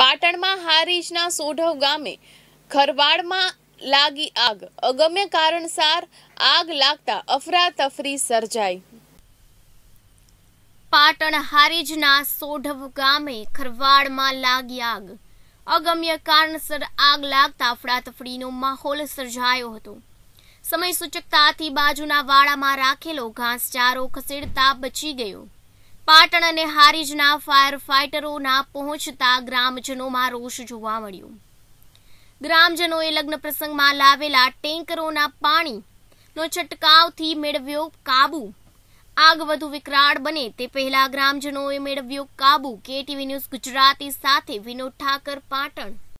પાટણમાં હારીજના સોઢવ ગામે ખરવાડમાં લાગી આગ અગમ્ય કારણસાર આગ લાગતા અફરાતફરી સર્જાઈ પાટણ હારીજના સોઢવ ગામે ખરવાડમાં લાગી આગ અગમ્ય કારણસર આગ લાગતા અફડાતફડીનો માહોલ સર્જાયો હતો સમય સૂચકતાથી બાજુના વાડામાં રાખેલો ઘાસચારો ખસેડતા બચી ગયો પાટણ અને હારીજના ફાયર ફાઇટરોના પહોંચતા ગ્રામજનોમાં રોષ જોવા મળ્યો ગ્રામજનોએ લગ્ન પ્રસંગમાં લાવેલા ટેન્કરોના પાણીનો છંટકાવથી મેળવ્યો કાબુ આગ વધુ વિકરાળ બને તે પહેલા ગ્રામજનોએ મેળવ્યો કાબુ કેટીવી ન્યૂઝ ગુજરાતી સાથે વિનોદ ઠાકર પાટણ